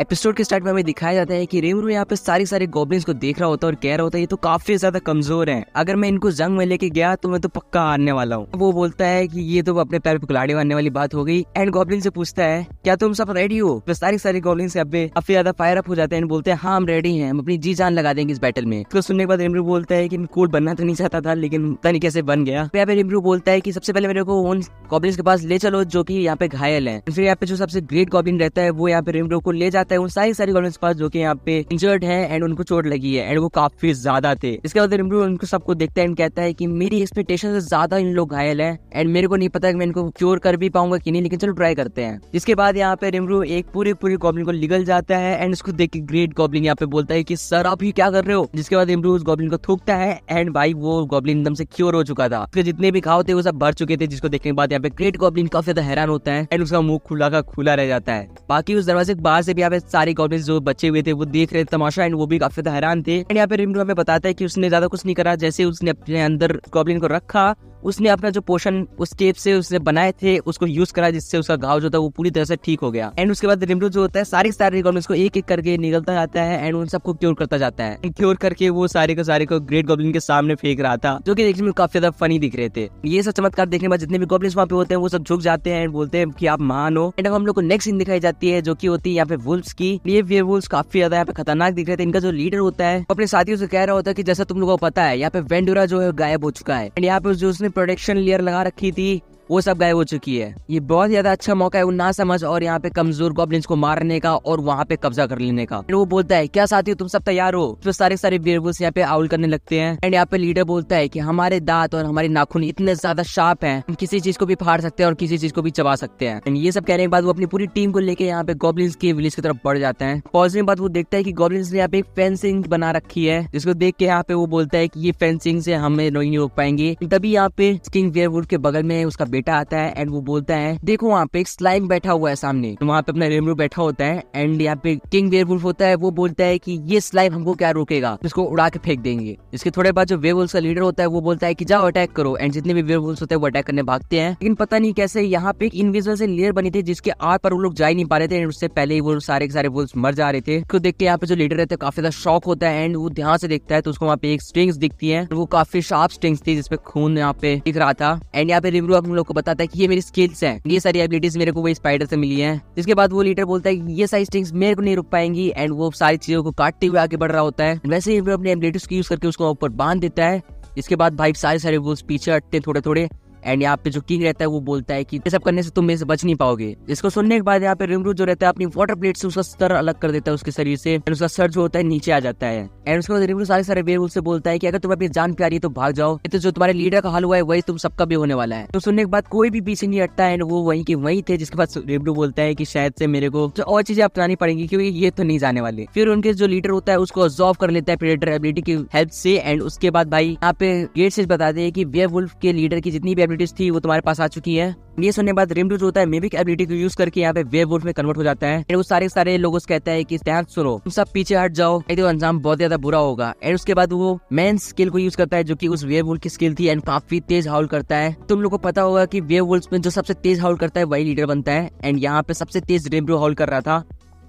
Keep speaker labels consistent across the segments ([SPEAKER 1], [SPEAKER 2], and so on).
[SPEAKER 1] episode के start में हमें दिखाया जाता है कि रेमरू यहाँ पे सारी सारी गोब्लिंस को देख रहा होता है और कह रहा होता है ये तो काफी ज्यादा कमजोर है अगर मैं इनको जंग में लेके गया तो मैं तो पक्का हारने वाला हूँ वो बोलता है की ये तो अपने पैर पे गुलाड़ी मारने वाली बात हो गई एंड गोब्लिन से पूछता है क्या तुम सब रेडी हो तो सारी सारी गोब्लिन से अब काफी ज्यादा फायर अप हो जाते हैं बोलते हैं हाँ हम रेडी है हम अपनी जी जान लगा देंगे इस बैटल में तो सुनने के बाद रेमरू बोलता है की कोड बनना तो नहीं चाहता था लेकिन तरीके से बन गया यहाँ पे रेमरू बोलता है की सबसे पहले मेरे को उन गोब्लिन के पास ले चलो जो की यहाँ पे घायल है फिर यहाँ पे जो सबसे ग्रेट गोब्लिन रहता है वो यहाँ पे रेमरू को ले जाता जाता है उन सारे सारे गवर्नमेंट पास जो कि यहाँ पे इंजर्ड है एंड उनको चोट लगी है एंड वो काफी ज्यादा थे इसके बाद रिम्रू उनको सबको देखता है एंड कहता है की मेरी एक्सपेक्टेशन से ज्यादा इन लोग घायल है एंड मेरे को नहीं पता मैं इनको क्योर कर भी पाऊंगा की नहीं लेकिन चलो ट्राई करते हैं इसके बाद यहाँ पे रिम्रू एक पूरे पूरे गॉबलिन को निगल जाता है एंड उसको देख के ग्रेट गॉबलिन यहाँ पे बोलता है की सर आप ये क्या कर रहे हो जिसके बाद रिम्रू उस गॉबलिन को थूकता है एंड भाई वो गॉबलिन एकदम से क्योर हो चुका था उसके जितने भी घाव थे वो सब भर चुके थे जिसको देखने के बाद यहाँ पे ग्रेट गॉबलिन काफी ज्यादा हैरान होता है एंड उसका मुंह खुला का खुला रह जाता है बाकी उस दरवाजे के बाहर से भी यहाँ पे पे सारे गॉब्लिन जो बचे हुए थे वो देख रहे थे तमाशा एंड वो भी काफी हैरान थे एंड यहाँ पे रिमरू हमें बताता है कि उसने ज्यादा कुछ नहीं करा जैसे उसने अपने अंदर गॉब्लिन को रखा उसने अपना जो पोषण उस टेप से उसने बनाए थे उसको यूज करा जिससे उसका घाव जो था वो पूरी तरह से ठीक हो गया एंड उसके बाद रिमरू जो होता है सारे सारे गॉब्लिन को एक एक करके निकलता जाता है एंड उन सबको क्योर करता जाता है क्योर करके वो सारे के सारे को ग्रेट गोबलिन के सामने फेंक रहा था जो की देखने में काफी ज्यादा फनी दिख रहे थे ये सब चमत्कार देखने बाद जितने भी गोबलिन वहाँ पे होते हैं वो सब झुक जाते हैं एंड बोलते हैं की आप महान हो एंड हम लोग को नेक्स्ट सीन दिखाई जाती है जो की होती है यहाँ पे वुल्स की ये वे वुल्स काफी ज्यादा यहाँ पे खतरनाक दिख रहे थे इनका जो लीडर होता है अपने साथियों से कह रहा होता है की जैसा तुम लोगों को पता है यहाँ पे वेंडोरा जो है गायब हो चुका है एंड यहाँ पे जो उसने प्रोटेक्शन लेयर लगा रखी थी वो सब गायब हो चुकी है ये बहुत ज्यादा अच्छा मौका है वो ना समझ और यहाँ पे कमजोर गॉब्लिन्स को मारने का और वहाँ पे कब्जा कर लेने का वो बोलता है क्या हो तुम सब तैयार हो तो सारे सारे बेरबुल्स यहाँ पे आउल करने लगते हैं एंड यहाँ पे लीडर बोलता है की हमारे दांत और हमारे नाखून इतने ज्यादा शार्प है हम किसी चीज को भी फाड़ सकते हैं और किसी चीज को भी चबा सकते हैं एंड ये सब कहने के बाद वो अपनी पूरी टीम को लेकर यहाँ पे गॉब्लिन्स के विलेज की तरफ बढ़ जाते हैं पॉजिटिव बात वो देखता है की गॉब्लिन्स ने यहाँ पे एक फेंसिंग बना रखी है जिसको देख के यहाँ पे वो बोलता है की ये फेंसिंग से हमें नहीं रोक पाएंगे तभी यहाँ पे किंग वेयरवुड के बगल में उसका बेटा आता है एंड वो बोलता है देखो वहाँ पे एक स्लाइम बैठा हुआ है सामने तो वहाँ पे अपना रेमरू बैठा होता है एंड यहाँ पे किंग वेयरवुल्फ होता है वो बोलता है की ये स्लाइम हमको क्या रोकेगा इसको उड़ा के फेंक देंगे इसके थोड़े बाद जो वेयरवुल्फ का लीडर होता है वो बोलता है की जाओ अटैक करो एंड जितने भी वेयरवुल्फ होते हैं वो अटैक करने भागते हैं लेकिन पता नहीं कैसे यहाँ पे एक इनविजिबल से लेयर बनी थी जिसके आर पर वो लोग जा ही नहीं पा रहे थे एंड उससे पहले ही वो सारे के सारे वुल्स मर जा रहे थे उसको देख के यहाँ पे जो लीडर रहते काफी ज्यादा शॉक होता है एंड वो ध्यान से देखता है तो उसको वहाँ पे एक स्ट्रिंग्स दिखती है वो काफी शार्प स्ट्रिंग्स थी जिसपे खून यहाँ पे दिख रहा था एंड यहाँ पे रिमरू अपने को बताता है कि ये मेरी स्किल्स हैं ये सारी एबिलिटीज मेरे को वो स्पाइडर से मिली हैं जिसके बाद वो लीडर बोलता है ये सारी स्टिंग्स मेरे को नहीं रुक पाएंगी एंड वो सारी चीजों को काटते हुए आगे बढ़ रहा होता है वैसे ही वो अपने एबिलिटीज को यूज करके उसको ऊपर बांध देता है इसके बाद भाई सारे सारे वो पीछे हटते थोड़े थोड़े एंड यहाँ पे जो किंग रहता है वो बोलता है कि ये सब करने से तुम मेरे से बच नहीं पाओगे इसको सुनने के बाद यहाँ पे रिमरू जो रहता है अपनी वाटर प्लेट से उसका सर अलग कर देता है उसके शरीर से एंड उसका सर जो होता है नीचे आ जाता है एंड उसके बाद रिमरू सारे सारे वेरूल से बोलता है की अगर तुम अपनी जान प्यारी तो भाग जाओ तो जो तुम्हारे लीडर का हाल हुआ है वही तुम सबका भी होने वाला है तो सुनने के बाद कोई भी पीछे नहीं हटता है वो वही के वही थे जिसके बाद रिमरू बोलता है की शायद से मेरे को और चीजें अपनानी पड़ेंगी क्योंकि ये तो नहीं जाने वाले फिर उनके जो लीडर होता है उसको ऑब्जॉर्व कर लेता है प्रेडेटर एबिलिटी की हेल्प से एंड उसके बाद भाई यहाँ पे गेट से बताते हैं कि वे के लीडर की जितनी भी एबिलिटीज थी वो तुम्हारे पास आ चुकी है ये सुनने बाद रिम जो होता है मेबिक एबिलिटी को यूज करके यहाँ पे वेव वोल्फ में कन्वर्ट हो जाता है एंड वो सारे सारे लोग से कहता है कि ध्यान सुनो तुम सब पीछे हट जाओ एक तो अंजाम बहुत ज्यादा बुरा होगा एंड उसके बाद वो मेन स्किल को यूज करता है जो की उस वेव वोल्फ की स्किल थी एंड काफी तेज हाउल करता है तुम लोग को पता होगा की वेव वोल्फ में जो सबसे तेज हाउल करता है वही लीडर बनता है एंड यहाँ पे सबसे तेज रेमब्रो हाउल कर रहा था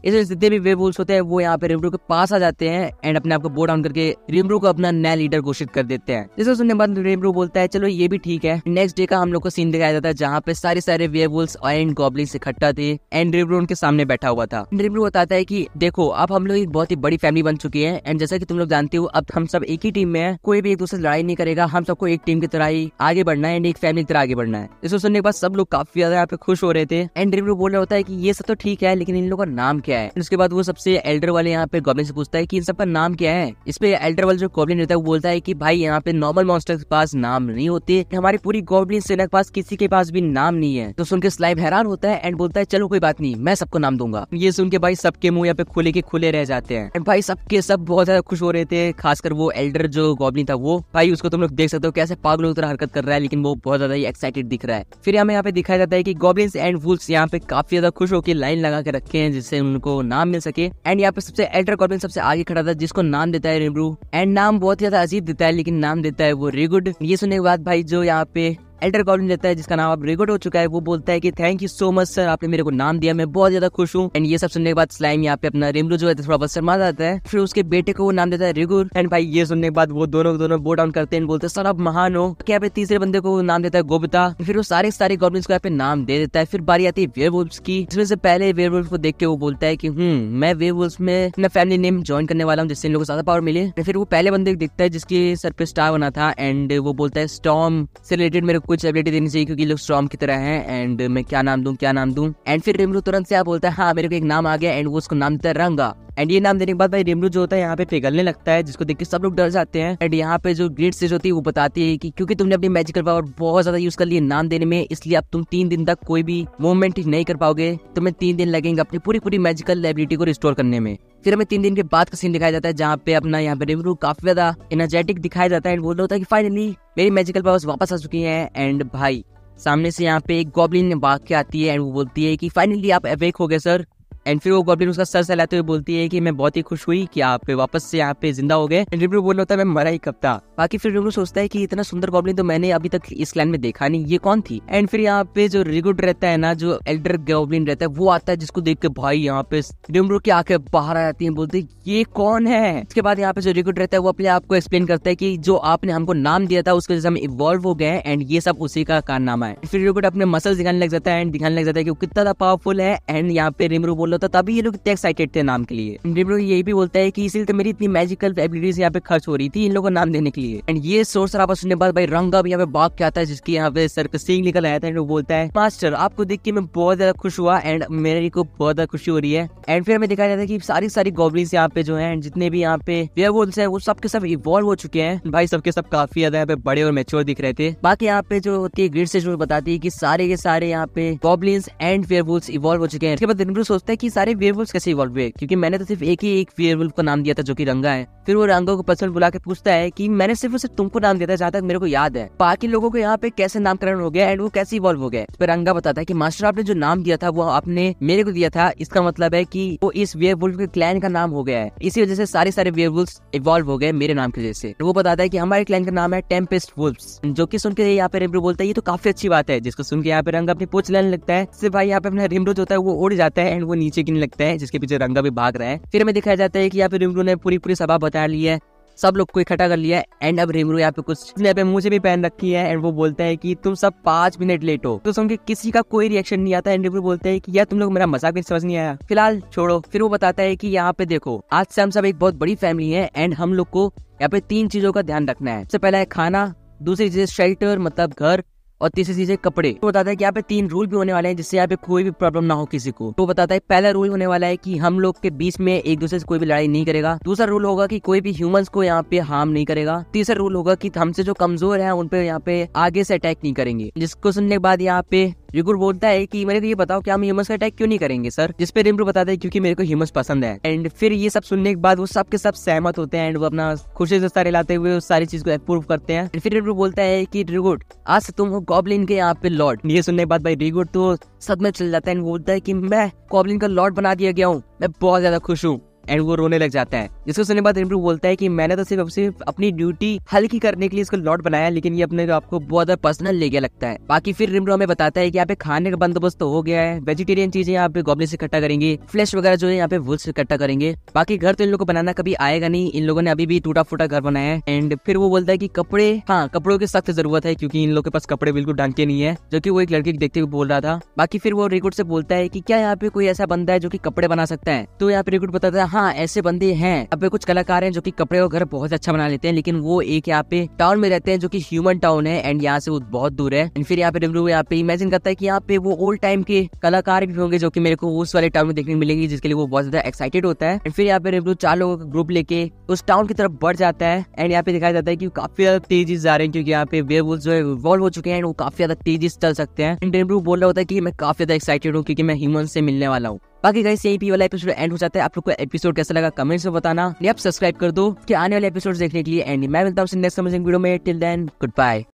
[SPEAKER 1] इस जितने भी वेबुल्स होते हैं वो यहाँ पे रिमरू के पास आ जाते हैं एंड अपने आप को बोर्ड ऑन करके रिमरू को अपना नया लीडर घोषित कर देते हैं जिसे सुनने बाद रिमरू बोलता है चलो ये भी ठीक है नेक्स्ट डे का हम लोग को सीन दिखाया जाता है जहाँ पे सारे सारे वेबुल्स और एंड गॉबलिंग इकट्ठा थे एंड रिमरू उनके सामने बैठा हुआ था रिमरू बताता है की देखो अब हम लोग एक बहुत ही बड़ी फैमिली बन चुकी है एंड जैसा की तुम लोग जानते हो अब हम सब एक ही टीम में है कोई भी एक दूसरे से लड़ाई नहीं करेगा हम सबको एक टीम की तरह ही आगे बढ़ना है एंड एक फैमिली की तरह आगे बढ़ना है इसे सुनने के बाद सब लोग काफी ज्यादा यहाँ पे खुश हो रहे थे एंड रिमरू बोल रहे होता है की ये सब तो ठीक है लेकिन इन लोगों का नाम क्या है उसके बाद वो सबसे एल्डर वाले यहाँ पे गोबिन से पूछता है की इन सबका नाम क्या है इस पे एल्डर वाले जो गोबिन रहता है वो बोलता है की भाई यहाँ पे नॉर्मल मॉन्स्टर के पास नाम नहीं होते हमारी पूरी गॉब्लिन सेना के पास किसी के पास भी नाम नहीं है तो सुन के स्लाइव हैरान होता है एंड बोलता है चलो कोई बात नहीं मैं सबको नाम दूंगा ये सुन के भाई सबके मुंह यहाँ पे खुले के खुले रह जाते हैं एंड भाई सबके सब बहुत ज्यादा खुश हो रहे थे खासकर वो एल्डर जो गॉबलिन था वो भाई उसको तुम लोग देख सकते हो कैसे पागल उतर हरकत कर रहा है लेकिन वो बहुत ज्यादा ही एक्साइटेड दिख रहा है फिर हमें यहाँ पे दिखाया जाता है की गोबलिन एंड वुल्स यहाँ पे काफी ज्यादा खुश होकर लाइन लगा के रखे हैं जिससे उन उनको नाम मिल सके एंड यहाँ पे सबसे एल्टर कॉर्बिन सबसे आगे खड़ा था जिसको नाम देता है रिमरू एंड नाम बहुत ही ज्यादा अजीब देता है लेकिन नाम देता है वो रेगुड ये सुनने के बाद भाई जो यहाँ पे एल्डर कॉलिन रहता है जिसका नाम अब रेगोट हो चुका है वो बोलता है कि thank you so much sir आपने मेरे को नाम दिया मैं बहुत ज्यादा खुश हूँ एंड ये सब सुनने के बाद स्लाइम यहाँ पे अपना रेमलू जो है थोड़ा बहुत शर्मा जाता है फिर उसके बेटे को वो नाम देता है रेगुर एंड भाई ये सुनने के बाद वो दोनों दोनों बो डाउन करते हैं बोलते हैं सर आप महान हो क्या पे तीसरे बंदे को नाम देता है गोबिता फिर वो सारे सारे गॉब्लिन को यहाँ पे नाम दे देता है फिर बारी आती है वेयर की जिसमें से पहले वेयर को देख के वो बोलता है की हम्म मैं वेयर में अपना फैमिली नेम ज्वाइन करने वाला हूँ जिससे इन लोगों को ज्यादा पावर मिले फिर वो पहले बंदे को देखता है जिसकी सर पे स्टार बना था एंड वो बोलता है स्टॉम से रिलेटेड मेरे आपको चैबिलिटी देनी चाहिए क्योंकि लोग स्ट्रॉम की तरह है एंड मैं क्या नाम दूं क्या नाम दूं एंड फिर रेमरू तुरंत से आप बोलता है हाँ मेरे को एक नाम आ गया एंड वो उसको नाम देता है रंगा एंड ये नाम देने के बाद भाई रेमरू जो होता है यहाँ पे पिघलने लगता है जिसको देख के सब लोग डर जाते हैं एंड यहाँ पे जो से स्टेज होती है वो बताती है कि क्योंकि तुमने अपनी मैजिकल पावर बहुत ज्यादा यूज कर लिए नाम देने में इसलिए अब तुम तीन दिन तक कोई भी मूवमेंट नहीं कर पाओगे तुम्हें तीन दिन लगेंगे अपनी पूरी पूरी मैजिकल लाइबिलिटी को रिस्टोर करने में फिर हमें तीन दिन के बाद का सीन दिखाया जाता है जहाँ पे अपना यहाँ पे रिमरू काफी ज्यादा एनर्जेटिक दिखाया जाता है एंड बोल रहा होता है कि फाइनली मेरी मैजिकल पावर्स वापस आ चुकी है एंड भाई सामने से यहाँ पे एक गॉबलिन वाक्य आती है एंड वो बोलती है कि फाइनली आप अवेक हो गए सर एंड फिर वो गॉब्लिन उसका सर सहलाते हुए बोलती है कि मैं बहुत ही खुश हुई कि आप वापस से यहाँ पे जिंदा हो गए रिब्रू बोल होता है मैं मरा ही कब था बाकी फिर रिब्रू सोचता है कि इतना सुंदर गॉब्लिन तो मैंने अभी तक इस क्लैन में देखा नहीं ये कौन थी एंड फिर यहाँ पे जो रिगुड रहता है ना जो एल्डर गॉब्लिन रहता है वो आता है जिसको देख के भाई यहाँ पे रिमरू की आंखें बाहर आ जाती है बोलते ये कौन है उसके बाद यहाँ पे जो रिगुड रहता है वो अपने आप को एक्सप्लेन करता है की जो आपने हमको नाम दिया था उसके जैसे हम इवॉल्व हो गए एंड ये सब उसी का कारनामा है फिर रिगुड अपने मसल दिखाने लग जाता है एंड दिखाने लग जाता है की कितना पावरफुल है एंड यहाँ पे रिमरू बोल होता तभी ये लोग इतने एक्साइटेड थे नाम के लिए डिब्रो यही भी बोलता है कि इसलिए तो मेरी इतनी मैजिकल एबिलिटीज यहाँ पे खर्च हो रही थी इन लोगों को नाम देने के लिए एंड ये सोर्स आप सुनने बाद भाई रंग अब यहाँ पे बाग क्या आता है जिसकी यहाँ पे सर सिंह निकल आया था एंड वो बोलता है मास्टर आपको देख के मैं बहुत ज्यादा खुश हुआ एंड मेरे को बहुत ज्यादा खुशी हो रही है एंड फिर हमें दिखाया जाता है की सारी सारी गॉबलिंग यहाँ पे जो है जितने भी यहाँ पे वेयरवुल्स है वो सबके सब इवॉल्व हो चुके हैं भाई सबके सब काफी ज्यादा यहाँ पे बड़े और मेच्योर दिख रहे थे बाकी यहाँ पे जो होती है ग्रिड से जो बताती है की सारे के सारे यहाँ पे गॉबलिंस एंड वेयरवुल्स इवॉल्व हो चुके हैं इसके बाद सोचता है कि बाकी सारे वेयरवुल्फ कैसे इवॉल्व हुए क्योंकि मैंने तो सिर्फ एक ही एक वेयरवुल्फ का नाम दिया था जो कि रंगा है फिर वो रंगा को पर्सन बुला के पूछता है कि मैंने सिर्फ उसे तुमको नाम दिया था जहाँ तक मेरे को याद है बाकी लोगों को यहाँ पे कैसे नामकरण हो गया एंड वो कैसे इवॉल्व हो गया तो रंगा बताता है की मास्टर आपने जो नाम दिया था वो आपने मेरे को दिया था इसका मतलब है की वो इस वेयरवुल्फ के क्लैन का नाम हो गया है इसी वजह से सारे सारे वेयरवुल्फ इवॉल्व हो गए मेरे नाम की वजह से तो वो बताता है की हमारे क्लैन का नाम है टेम्पेस्ट वुल्फ जो की सुन के यहाँ पे रेमरू बोलता है ये तो काफी अच्छी बात है जिसको सुन के यहाँ पे रंग अपनी पूछ लेने लगता है सिर्फ भाई यहाँ पे अपना रेमरू जो होता है वो उड़ जाता है एंड वो नीचे यकीन लगता है जिसके पीछे रंगा भी भाग रहा है फिर हमें दिखाया जाता है कि यहाँ पे रिमरू ने पूरी पूरी सभा बता ली है सब लोग को इकट्ठा कर लिया एंड अब रिमरू यहाँ पे कुछ पे मुझे भी पहन रखी है एंड वो बोलता है कि तुम सब पांच मिनट लेट हो तो सुन के किसी का कोई रिएक्शन नहीं आता एंड रिमरू बोलते हैं कि यार तुम लोग मेरा मजाक भी समझ नहीं आया फिलहाल छोड़ो फिर वो बताता है कि यहाँ पे देखो आज से हम सब एक बहुत बड़ी फैमिली है एंड हम लोग को यहाँ पे तीन चीजों का ध्यान रखना है सबसे पहला है खाना दूसरी चीज शेल्टर मतलब घर और तीसरी चीज है कपड़े तो बताता है कि यहाँ पे तीन रूल भी होने वाले हैं जिससे यहाँ पे कोई भी प्रॉब्लम ना हो किसी को तो बताता है पहला रूल होने वाला है कि हम लोग के बीच में एक दूसरे से कोई भी लड़ाई नहीं करेगा दूसरा रूल होगा कि कोई भी ह्यूमंस को यहाँ पे हार्म नहीं करेगा तीसरा रूल होगा कि हमसे जो कमजोर है उन पे यहाँ पे आगे से अटैक नहीं करेंगे जिसको सुनने के बाद यहाँ पे युगुर बोलता है कि मेरे को तो ये बताओ कि हम ह्यूमस का अटैक क्यों नहीं करेंगे सर जिसपे रिम्रू बताते हैं क्योंकि मेरे को ह्यूमस पसंद है एंड फिर ये सब सुनने के बाद वो सब के सब सहमत होते हैं एंड वो अपना खुशी से सारे लाते हुए सारी चीज को अप्रूव करते हैं फिर रिम्रू बोलता है की रिगुड आज तुम हो गॉबलिन के यहाँ पे लॉर्ड ये सुनने के बाद भाई रिगुड तो सदमे चल जाता है बोलता है की मैं गॉबलिन का लॉर्ड बना दिया गया हूँ मैं बहुत ज्यादा खुश हूँ एंड वो रोने लग जाता है जिसको सुनने बाद रिमरू बोलता है कि मैंने तो सिर्फ सिर्फ अपनी ड्यूटी हल्की करने के लिए इसको लॉट बनाया लेकिन ये अपने आपको बहुत ज्यादा पर्सनल ले गया लगता है बाकी फिर रिमरू हमें बताता है की यहाँ पे खाने का बंदोबस्त तो हो गया है वेजिटेरियन चीजें यहाँ पे गोबले से इकट्ठा करेंगे फ्लैश वगैरह जो है यहाँ पे वो से इकट्ठा करेंगे बाकी घर तो इन लोग को बनाना कभी आएगा नहीं इन लोगों ने अभी भी टूटा फूटा घर बनाया है एंड फिर वो बोलता है की कपड़े हाँ कपड़ों की सख्त जरूरत है क्यूँकी इन लोग के पास कपड़े बिल्कुल डांके नहीं है जो की वो एक लड़की देखते हुए बोल रहा था बाकी फिर वो रिकॉर्ड से बोलता है की क्या यहाँ पे कोई ऐसा बंदा है जो की कपड़े बना सकता है तो यहाँ पे रिकॉर्ड बताता है हाँ ऐसे बंदे हैं अब कुछ कलाकार हैं जो कि कपड़े और घर बहुत अच्छा बना लेते हैं लेकिन वो एक यहाँ पे टाउन में रहते हैं जो कि ह्यूमन टाउन है एंड यहाँ से वो बहुत दूर है एंड फिर यहाँ पे रिव्यू यहाँ पे इमेजिन करता है कि यहाँ पे वो ओल्ड टाइम के कलाकार भी होंगे जो की मेरे को उस वाले टाउन में देखने मिलेंगे जिसके लिए वो बहुत ज्यादा एक्साइटेड होता है एंड फिर यहाँ पे रिव्यू चार लोगों का ग्रुप लेके उस टाउन की तरफ बढ़ जाता है एंड यहाँ पे दिखाया जाता है की काफी ज्यादा तेजी जा रहे हैं क्योंकि यहाँ पे वे जो है इवॉल्व हो चुके हैं वो काफी ज्यादा तेजी से चल सकते हैं एंड रिव्यू बोल रहा होता है की मैं काफी ज्यादा एक्साइटेड हूँ क्योंकि मैं ह्यूमन से मिलने वाला हूँ बाकी गाइस यही भी वाला एपिसोड एंड हो जाता है आप लोग को एपिसोड कैसा लगा कमेंट्स में बताना आप सब्सक्राइब कर दो कि आने वाले एपिसोड देखने के लिए एंड मैं मिलता हूँ नेक्स्ट वीडियो में टिल देन गुड बाय